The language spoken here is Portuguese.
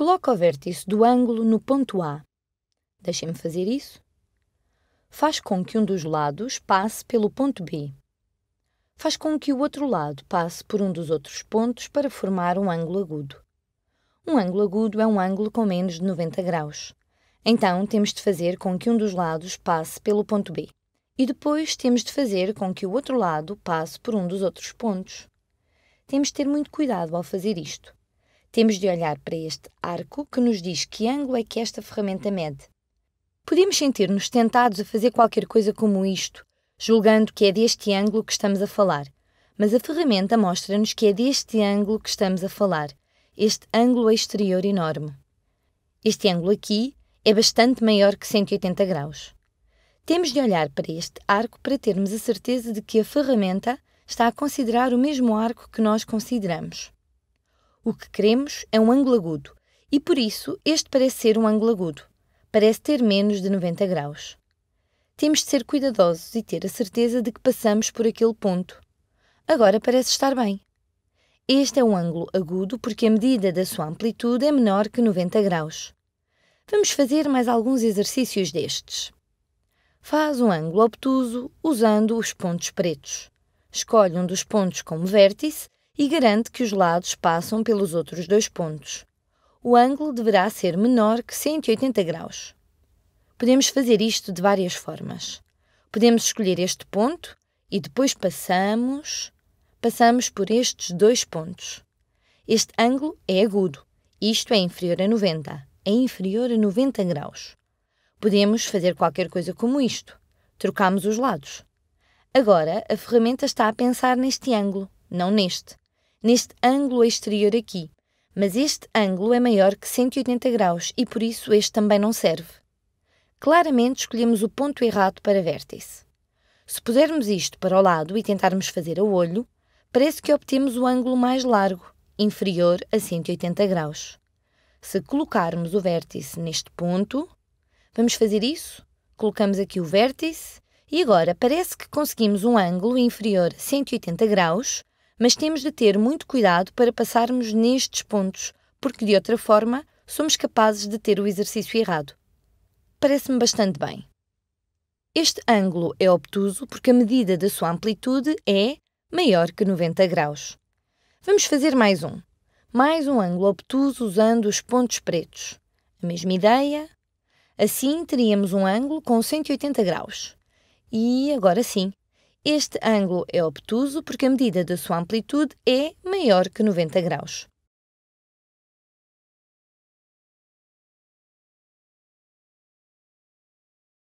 Coloca o vértice do ângulo no ponto A. Deixem-me fazer isso. Faz com que um dos lados passe pelo ponto B. Faz com que o outro lado passe por um dos outros pontos para formar um ângulo agudo. Um ângulo agudo é um ângulo com menos de 90 graus. Então, temos de fazer com que um dos lados passe pelo ponto B. E depois temos de fazer com que o outro lado passe por um dos outros pontos. Temos de ter muito cuidado ao fazer isto temos de olhar para este arco que nos diz que ângulo é que esta ferramenta mede. Podemos sentir-nos tentados a fazer qualquer coisa como isto, julgando que é deste ângulo que estamos a falar, mas a ferramenta mostra-nos que é deste ângulo que estamos a falar, este ângulo exterior enorme. Este ângulo aqui é bastante maior que 180 graus. Temos de olhar para este arco para termos a certeza de que a ferramenta está a considerar o mesmo arco que nós consideramos. O que queremos é um ângulo agudo e, por isso, este parece ser um ângulo agudo. Parece ter menos de 90 graus. Temos de ser cuidadosos e ter a certeza de que passamos por aquele ponto. Agora parece estar bem. Este é um ângulo agudo porque a medida da sua amplitude é menor que 90 graus. Vamos fazer mais alguns exercícios destes. Faz um ângulo obtuso usando os pontos pretos. Escolhe um dos pontos como vértice e garante que os lados passam pelos outros dois pontos. O ângulo deverá ser menor que 180 graus. Podemos fazer isto de várias formas. Podemos escolher este ponto e depois passamos, passamos por estes dois pontos. Este ângulo é agudo, isto é inferior a 90, é inferior a 90 graus. Podemos fazer qualquer coisa como isto. Trocamos os lados. Agora, a ferramenta está a pensar neste ângulo, não neste neste ângulo exterior aqui, mas este ângulo é maior que 180 graus e por isso este também não serve. Claramente escolhemos o ponto errado para vértice. Se pusermos isto para o lado e tentarmos fazer a olho, parece que obtemos o ângulo mais largo, inferior a 180 graus. Se colocarmos o vértice neste ponto, vamos fazer isso? Colocamos aqui o vértice e agora parece que conseguimos um ângulo inferior a 180 graus mas temos de ter muito cuidado para passarmos nestes pontos, porque de outra forma somos capazes de ter o exercício errado. Parece-me bastante bem. Este ângulo é obtuso porque a medida da sua amplitude é maior que 90 graus. Vamos fazer mais um. Mais um ângulo obtuso usando os pontos pretos. A mesma ideia. Assim teríamos um ângulo com 180 graus. E agora sim, este ângulo é obtuso porque a medida da sua amplitude é maior que 90 graus.